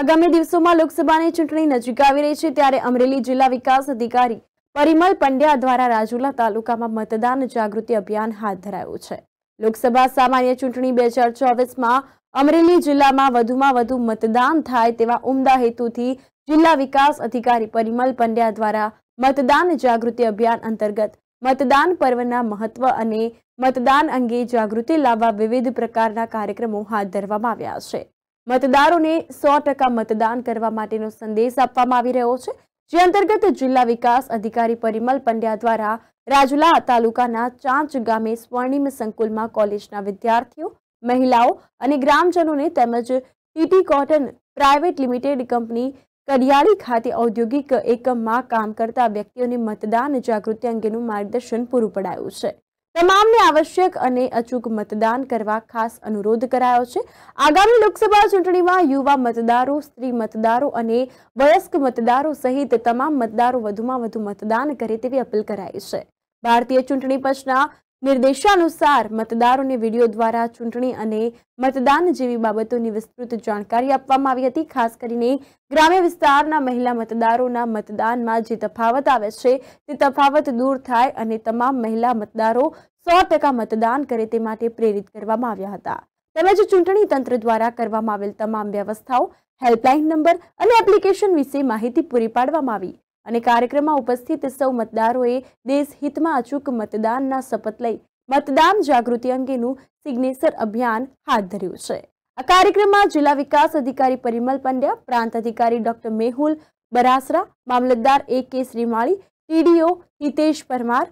આગામી દિવસોમાં લોકસભાની ચૂંટણી નજીક આવી રહી છે ત્યારે અમરેલી જિલ્લા વિકાસ અધિકારી પરિમલ પંડ્યા દ્વારા રાજુલા તાલુકામાં મતદાન જાગૃતિ અભિયાન હાથ ધરાયું છે લોકસભા સામાન્ય ચૂંટણી બે હજાર ચોવીસમાં અમરેલી જિલ્લામાં વધુમાં વધુ મતદાન થાય તેવા ઉમદા હેતુથી જિલ્લા વિકાસ અધિકારી પરિમલ પંડ્યા દ્વારા મતદાન જાગૃતિ અભિયાન અંતર્ગત મતદાન પર્વના મહત્વ અને મતદાન અંગે જાગૃતિ લાવવા વિવિધ પ્રકારના કાર્યક્રમો હાથ ધરવામાં આવ્યા છે મતદારોને સો મતદાન કરવા માટેનો સંદેશ આપવામાં આવી રહ્યો છે જે અંતર્ગત જિલ્લા વિકાસ અધિકારી પરિમલ પંડ્યા દ્વારા રાજુલા તાલુકાના ચાંચ ગામે સ્વર્ણિમ સંકુલમાં કોલેજના વિદ્યાર્થીઓ મહિલાઓ અને ગ્રામજનોને તેમજ TT cotton private limited company Kadiyali ખાતે ઔદ્યોગિક એકમમાં કામ કરતા વ્યક્તિઓને મતદાન જાગૃતિ અંગેનું માર્ગદર્શન પૂરું પડાયું છે તમામને આવશ્યક અને અચૂક મતદાન કરવા ખાસ અનુરોધ કરાયો છે આગામી લોકસભા ચૂંટણીમાં યુવા મતદારો સ્ત્રી મતદારો અને વયસ્ક મતદારો સહિત તમામ મતદારો વધુમાં વધુ મતદાન કરે તેવી અપીલ કરાઈ છે ભારતીય ચૂંટણી પંચના નિર્દેશાનુસાર મતદારોને વિડીયો દ્વારા ચૂંટણી અને મતદાન જેવી બાબતોની વિસ્તૃત જાણકારી આપવામાં આવી હતી ખાસ કરીને ગ્રામ્ય વિસ્તારના મહિલા મતદારોના મતદાનમાં જે તફાવત આવે છે તે તફાવત દૂર થાય અને તમામ મહિલા મતદારો સો મતદાન કરે તે માટે પ્રેરિત કરવામાં આવ્યા હતા તેમજ ચૂંટણી તંત્ર દ્વારા કરવામાં આવેલ તમામ વ્યવસ્થાઓ હેલ્પલાઇન નંબર અને એપ્લિકેશન વિશે માહિતી પૂરી પાડવામાં આવી અને કાર્યક્રમમાં ઉપસ્થિત સૌ મતદારોએ દેશહિતમાં અચૂક મતદાનના શપથ લઈ મતદાન જાગૃતિ અંગેનું સિગ્નેચર અભિયાન હાથ ધર્યું છે આ કાર્યક્રમમાં જિલ્લા વિકાસ અધિકારી પરિમલ પંડ્યા પ્રાંત અધિકારી ડોક્ટર મેહુલ બરાસરા મામલતદાર A K Shrimali TDO Hitesh Parmar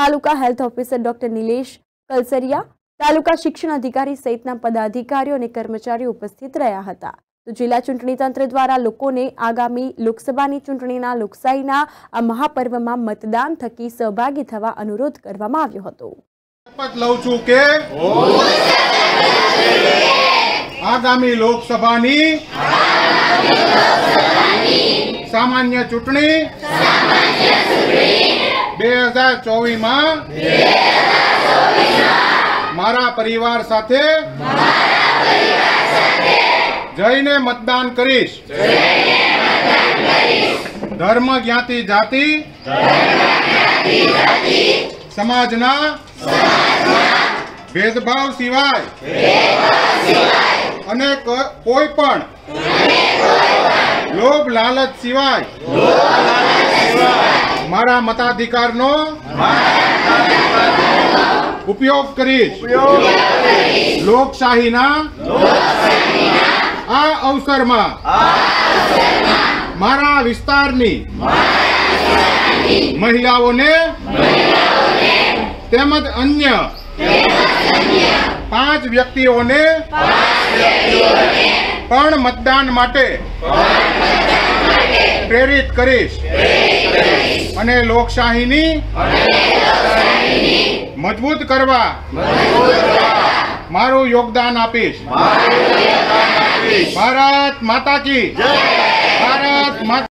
taluka health officer doctor Nilesh Kalsaria taluka શિક્ષણ અધિકારી સહિતના પદાધિકારીઓ અને કર્મચારીઓ ઉપસ્થિત રહ્યા હતા જિલ્લા ચૂંટણી તંત્ર દ્વારા લોકોને આગામી લોકસભાની ચૂંટણીના લોકશાહીના આ મહાપર્વમાં મતદાન થકી સહભાગી થવા અનુરોધ કરવામાં આવ્યો હતો લઉં છું કે આગામી લોકસભાની સામાન્ય ચૂંટણી બે હજાર ચોવીસમાં મારા પરિવાર સાથે જઈને મતદાન કરીશ ધર્મ જ્ઞાતિ જાતિ સમાજના ભેદભાવ સિવાય અને કોઈ પણ લોભ લાલચ સિવાય મારા મતાધિકારનો ઉપયોગ કરીશ લોકશાહીના આ અવસરમાં મારા વિસ્તારની મહિલાઓને તેમજ અન્ય પાંચ વ્યક્તિઓને પણ મતદાન માટે પ્રેરિત કરીશ અને લોકશાહીની મજબૂત કરવા મારું યોગદાન આપીશ ભારત માતા ભારત માતા